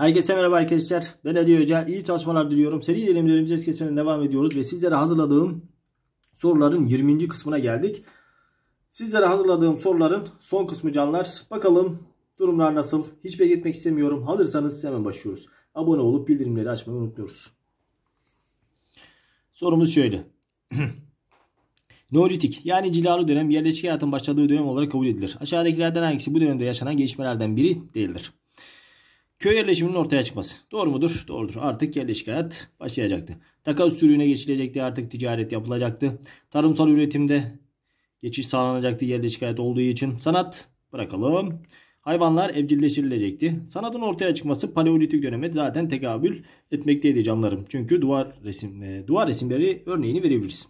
Herkese merhaba arkadaşlar. Ben Ali Hoca. İyi çalışmalar diliyorum. Seri denemelerimizi es kesmeden devam ediyoruz ve sizlere hazırladığım soruların 20. kısmına geldik. Sizlere hazırladığım soruların son kısmı canlar. Bakalım durumlar nasıl? Hiç bekletmek istemiyorum. Hazırsanız hemen başlıyoruz. Abone olup bildirimleri açmayı unutmuyoruz. Sorumuz şöyle. Neolitik yani cilalı dönem yerleşik hayatın başladığı dönem olarak kabul edilir. Aşağıdakilerden hangisi bu dönemde yaşanan gelişmelerden biri değildir? Köy yerleşiminin ortaya çıkması. Doğru mudur? Doğrudur. Artık yerleşik hayat başlayacaktı. Takas sürüğüne geçilecekti. Artık ticaret yapılacaktı. Tarımsal üretimde geçiş sağlanacaktı yerleşik hayat olduğu için. Sanat bırakalım. Hayvanlar evcilleştirilecekti. Sanatın ortaya çıkması paleolitik döneme zaten tekabül etmekteydi canlarım. Çünkü duvar resim e, duvar resimleri örneğini verebiliriz.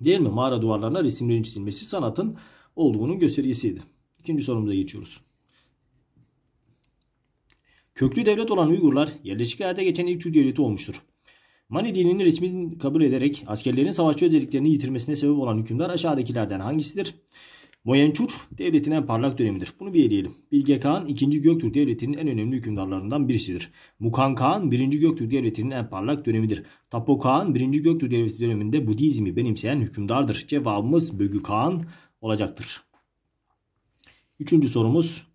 Değil mi? Mağara duvarlarına resimlerin çizilmesi sanatın olduğunun göstergesiydi. İkinci sorumuza geçiyoruz. Köklü devlet olan Uygurlar yerleşik hayata geçen ilk Türk devleti olmuştur. Mani dinini resmi kabul ederek askerlerin savaşçı özelliklerini yitirmesine sebep olan hükümdar aşağıdakilerden hangisidir? Moyençur devletin en parlak dönemidir. Bunu bir eleyelim. Bilge Kağan 2. Göktürk Devleti'nin en önemli hükümdarlarından birisidir. Mukan Kağan 1. Göktürk Devleti'nin en parlak dönemidir. Tapo Kağan 1. Göktürk Devleti döneminde Budizmi benimseyen hükümdardır. Cevabımız Bögü Kağan olacaktır. Üçüncü sorumuz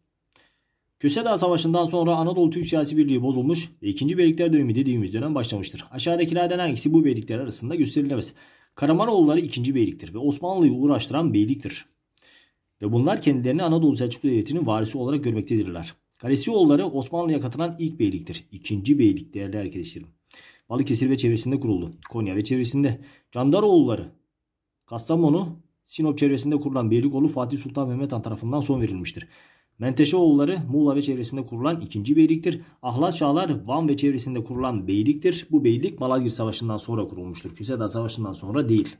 Kösedağ Savaşı'ndan sonra Anadolu Türk Siyasi Birliği bozulmuş ve 2. Beylikler dönemi dediğimiz dönem başlamıştır. Aşağıdakilerden hangisi bu beylikler arasında gösterilemez? Karamanoğulları 2. beyliktir ve Osmanlı'yı uğraştıran beyliktir. Ve bunlar kendilerini Anadolu Selçuklu Devleti'nin varisi olarak görmektedirler. Kalesioğulları Osmanlı'ya katılan ilk beyliktir. İkinci beylik değerli arkadaşlarım. Balıkesir ve çevresinde kuruldu. Konya ve çevresinde. Candaroğulları Kastamonu, Sinop çevresinde kurulan beylik Beylikolu Fatih Sultan Mehmet Han tarafından son verilmiştir. Menteşeoğulları Muğla ve çevresinde kurulan ikinci beyliktir. Ahlat Şahlar Van ve çevresinde kurulan beyliktir. Bu beylik Malazgirt Savaşı'ndan sonra kurulmuştur. Küsedağ Savaşı'ndan sonra değil.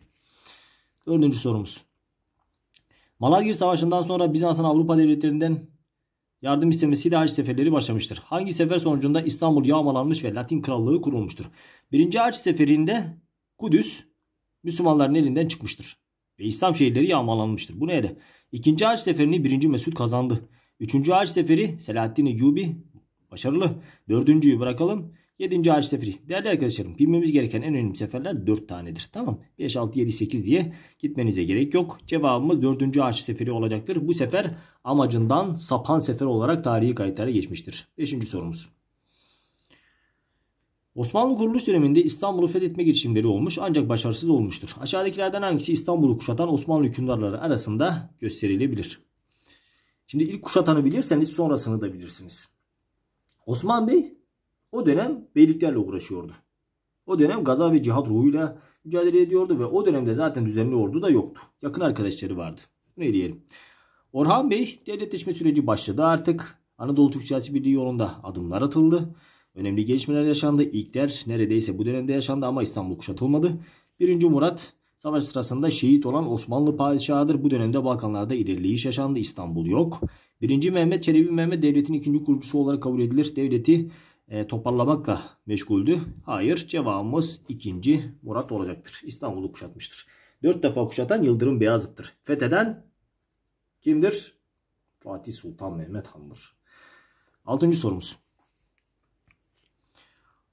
Dördüncü sorumuz. Malazgirt Savaşı'ndan sonra Bizans'ın Avrupa devletlerinden yardım istemesiyle haç seferleri başlamıştır. Hangi sefer sonucunda İstanbul yağmalanmış ve Latin Krallığı kurulmuştur? Birinci haç seferinde Kudüs Müslümanların elinden çıkmıştır ve İslam şehirleri yağmalanmıştır. Bu neyle? İkinci haç seferini birinci Mesut kazandı. Üçüncü ağaç seferi Selahattin Eyyubi başarılı. Dördüncüyü bırakalım. Yedinci ağaç seferi. Değerli arkadaşlarım bilmemiz gereken en önemli seferler dört tanedir. Tamam 5, 6, 7, 8 diye gitmenize gerek yok. Cevabımız dördüncü ağaç seferi olacaktır. Bu sefer amacından sapan sefer olarak tarihi kayıtlara geçmiştir. Beşinci sorumuz. Osmanlı kuruluş döneminde İstanbul'u fethetme girişimleri olmuş ancak başarısız olmuştur. Aşağıdakilerden hangisi İstanbul'u kuşatan Osmanlı hükümdarları arasında gösterilebilir? Şimdi ilk kuşatanı bilirseniz sonrasını da bilirsiniz. Osman Bey o dönem beyliklerle uğraşıyordu. O dönem gaza ve cihat ruhuyla mücadele ediyordu ve o dönemde zaten düzenli ordu da yoktu. Yakın arkadaşları vardı. Ne diyelim. Orhan Bey devletleşme süreci başladı artık. Anadolu Türk Siyasi Birliği yolunda adımlar atıldı. Önemli gelişmeler yaşandı. İlkler neredeyse bu dönemde yaşandı ama İstanbul kuşatılmadı. Birinci Murat Savaş sırasında şehit olan Osmanlı padişahıdır. Bu dönemde Balkanlarda ilerleyiş yaşandı. İstanbul yok. 1. Mehmet Çelebi Mehmet devletin ikinci kurucusu olarak kabul edilir. Devleti e, toparlamakla meşguldü. Hayır cevabımız 2. Murat olacaktır. İstanbul'u kuşatmıştır. 4 defa kuşatan Yıldırım Beyazıt'tır. Fetheden kimdir? Fatih Sultan Mehmet Han'dır. 6. sorumuz.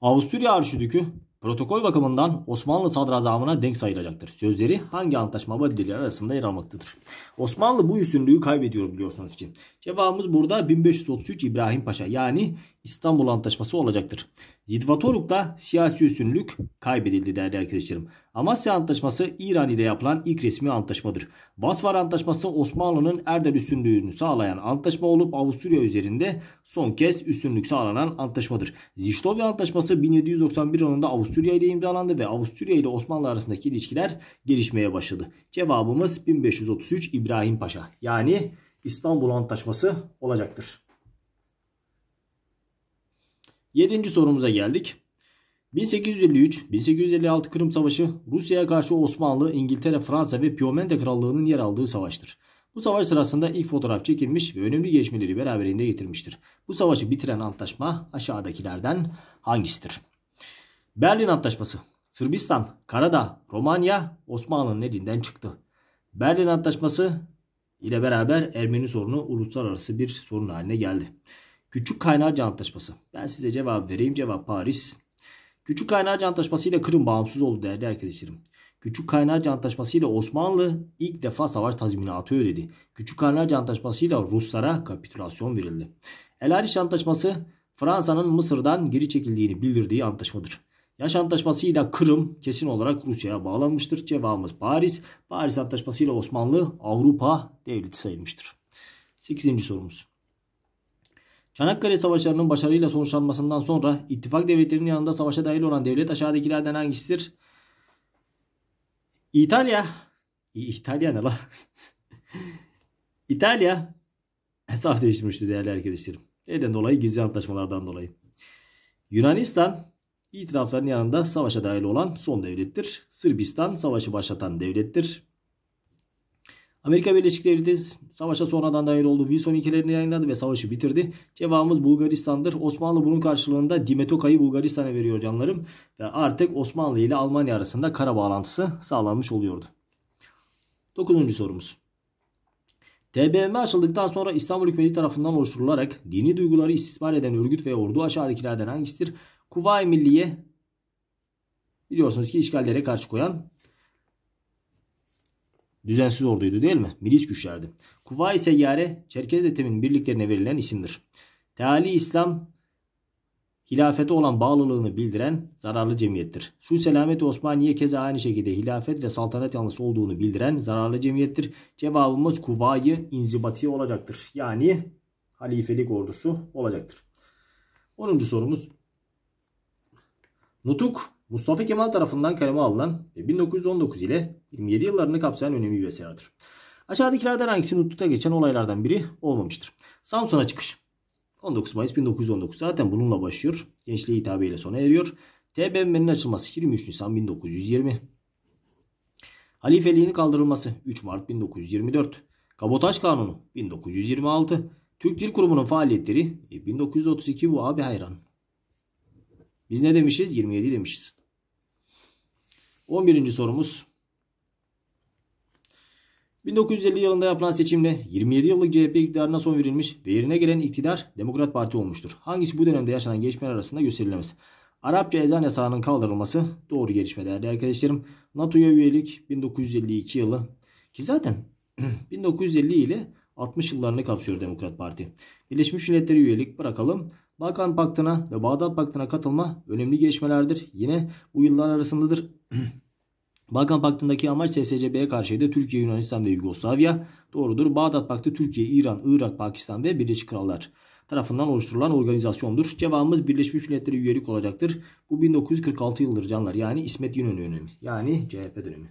Avusturya Arşidükü protokol bakımından Osmanlı sadrazamına denk sayılacaktır. Sözleri hangi antlaşma maddeleri arasında yer almaktadır? Osmanlı bu üstünlüğü kaybediyor biliyorsunuz ki. Cevabımız burada 1533 İbrahim Paşa yani İstanbul Antlaşması olacaktır. Zidvatoruk'ta siyasi üstünlük kaybedildi değerli arkadaşlarım. Amasya Antlaşması İran ile yapılan ilk resmi antlaşmadır. Basvar Antlaşması Osmanlı'nın Erdel üstünlüğünü sağlayan antlaşma olup Avusturya üzerinde son kez üstünlük sağlanan antlaşmadır. Ziştovya Antlaşması 1791 yılında Avusturya ile imzalandı ve Avusturya ile Osmanlı arasındaki ilişkiler gelişmeye başladı. Cevabımız 1533 İbrahim Paşa yani İstanbul Antlaşması olacaktır. 7. sorumuza geldik. 1853-1856 Kırım Savaşı Rusya'ya karşı Osmanlı, İngiltere, Fransa ve Piemonte Krallığı'nın yer aldığı savaştır. Bu savaş sırasında ilk fotoğraf çekilmiş ve önemli gelişmeleri beraberinde getirmiştir. Bu savaşı bitiren antlaşma aşağıdakilerden hangisidir? Berlin Antlaşması Sırbistan, Karadağ, Romanya Osmanlı'nın elinden çıktı. Berlin Antlaşması ile beraber Ermeni sorunu uluslararası bir sorun haline geldi. Küçük Kaynarca Antlaşması. Ben size cevap vereyim. Cevap Paris. Küçük Kaynarca Antlaşması ile Kırım bağımsız oldu değerli arkadaşlarım. Küçük Kaynarca Antlaşması ile Osmanlı ilk defa savaş tazminatı ödedi. Küçük Kaynarca Antlaşması ile Ruslara kapitülasyon verildi. El Ariş Antlaşması Fransa'nın Mısır'dan geri çekildiğini bildirdiği antlaşmadır. Yaş ile Kırım kesin olarak Rusya'ya bağlanmıştır. Cevabımız Paris. Paris Antlaşması ile Osmanlı Avrupa devleti sayılmıştır. 8. sorumuz. Çanakkale savaşlarının başarıyla sonuçlanmasından sonra ittifak devletlerinin yanında savaşa dahil olan devlet aşağıdakilerden hangisidir? İtalya. İtalya ne la? İtalya hesap değiştirmişti değerli arkadaşlarım. Neden dolayı? Gizli antlaşmalardan dolayı. Yunanistan itirafların yanında savaşa dahil olan son devlettir. Sırbistan savaşı başlatan devlettir. Amerika Birleşik Devletleri savaşa sonradan dahil oldu. Wilson ilkelerini yayınladı ve savaşı bitirdi. Cevabımız Bulgaristan'dır. Osmanlı bunun karşılığında Dimetoka'yı Bulgaristan'a veriyor canlarım. Ve artık Osmanlı ile Almanya arasında kara bağlantısı sağlanmış oluyordu. Dokuzuncu sorumuz. TBMM açıldıktan sonra İstanbul hükümeti tarafından oluşturularak dini duyguları istismar eden örgüt ve ordu aşağıdakilerden hangisidir? Kuvayi Milliye biliyorsunuz ki işgallere karşı koyan düzensiz orduydu değil mi? Milis güçlerdi. Kuvayi Seyyare Çerkez Etem'in birliklerine verilen isimdir. Teali İslam hilafete olan bağlılığını bildiren zararlı cemiyettir. Su Selamet Osmaniye keza aynı şekilde hilafet ve saltanat yanlısı olduğunu bildiren zararlı cemiyettir. Cevabımız kuvayi inzibati olacaktır. Yani halifelik ordusu olacaktır. 10. sorumuz. Nutuk Mustafa Kemal tarafından kaleme alınan ve 1919 ile 27 yıllarını kapsayan önemli bir eserdir. Aşağıdakilerden hangisi Nutluk'ta geçen olaylardan biri olmamıştır? Samsun'a çıkış. 19 Mayıs 1919 zaten bununla başlıyor. Gençliğe hitabeyle sona eriyor. TBMM'nin açılması 23 Nisan 1920. Halifeliğinin kaldırılması 3 Mart 1924. Kabotaj Kanunu 1926. Türk Dil Kurumu'nun faaliyetleri 1932 bu abi hayran. Biz ne demişiz? 27 demişiz. 11. sorumuz. 1950 yılında yapılan seçimle 27 yıllık CHP iktidarına son verilmiş ve yerine gelen iktidar Demokrat Parti olmuştur. Hangisi bu dönemde yaşanan gelişmeler arasında gösterilemez? Arapça ezan yasağının kaldırılması doğru gelişme değerli arkadaşlarım. NATO'ya üyelik 1952 yılı ki zaten 1950 ile 60 yıllarını kapsıyor Demokrat Parti. Birleşmiş Milletler'e üyelik bırakalım Balkan Paktı'na ve Bağdat Paktı'na katılma önemli gelişmelerdir. Yine bu yıllar arasındadır. Balkan Paktı'ndaki amaç SSCB'ye karşıydı. Türkiye, Yunanistan ve Yugoslavya. Doğrudur. Bağdat Paktı Türkiye, İran, Irak, Pakistan ve Birleşik Krallar tarafından oluşturulan organizasyondur. Cevabımız Birleşmiş Milletler'e üyelik olacaktır. Bu 1946 yıldır canlar. Yani İsmet İnönü dönemi. Yani CHP dönemi.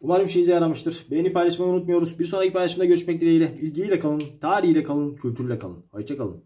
Umarım işinize yaramıştır. Beğeni paylaşmayı unutmuyoruz. Bir sonraki paylaşımda görüşmek dileğiyle. İlgiyle kalın, tarihiyle kalın, kültürle kalın. Hoşçakalın.